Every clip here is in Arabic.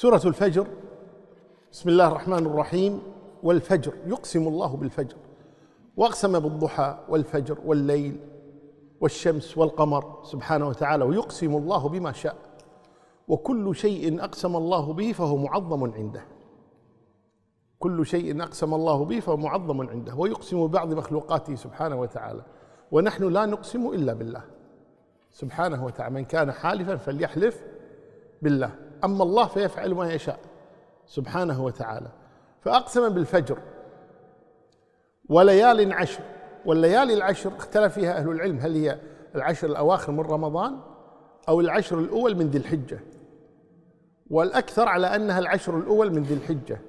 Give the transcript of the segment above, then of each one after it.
سورة الفجر بسم الله الرحمن الرحيم والفجر يقسم الله بالفجر واقسم بالضحى والفجر والليل والشمس والقمر سبحانه وتعالى ويقسم الله بما شاء وكل شيء اقسم الله به فهو معظم عنده كل شيء اقسم الله به فهو معظم عنده ويقسم ببعض مخلوقاته سبحانه وتعالى ونحن لا نقسم الا بالله سبحانه وتعالى من كان حالفا فليحلف بالله أما الله فيفعل ما يشاء سبحانه وتعالى فأقسم بالفجر وليال عشر والليالي العشر اختلف فيها أهل العلم هل هي العشر الأواخر من رمضان أو العشر الأول من ذي الحجة والأكثر على أنها العشر الأول من ذي الحجة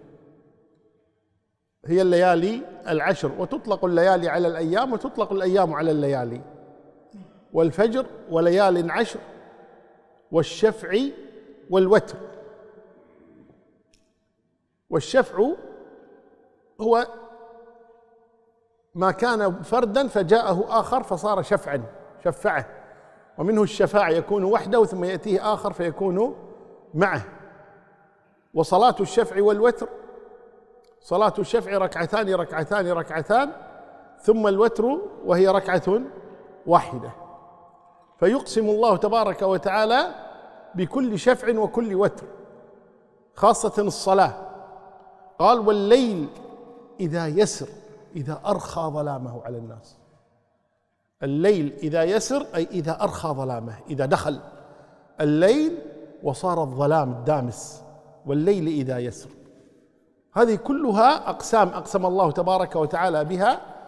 هي الليالي العشر وتطلق الليالي على الأيام وتطلق الأيام على الليالي والفجر وليال عشر والشفع والوتر والشفع هو ما كان فردا فجاءه آخر فصار شفعا شفعه ومنه الشفاعة يكون وحده ثم يأتيه آخر فيكون معه وصلاة الشفع والوتر صلاة الشفع ركعتان ركعتان ركعتان ثم الوتر وهي ركعة واحدة فيقسم الله تبارك وتعالى بكل شفع وكل وتر خاصة الصلاة قال والليل إذا يسر إذا أرخى ظلامه على الناس الليل إذا يسر أي إذا أرخى ظلامه إذا دخل الليل وصار الظلام الدامس والليل إذا يسر هذه كلها أقسام أقسم الله تبارك وتعالى بها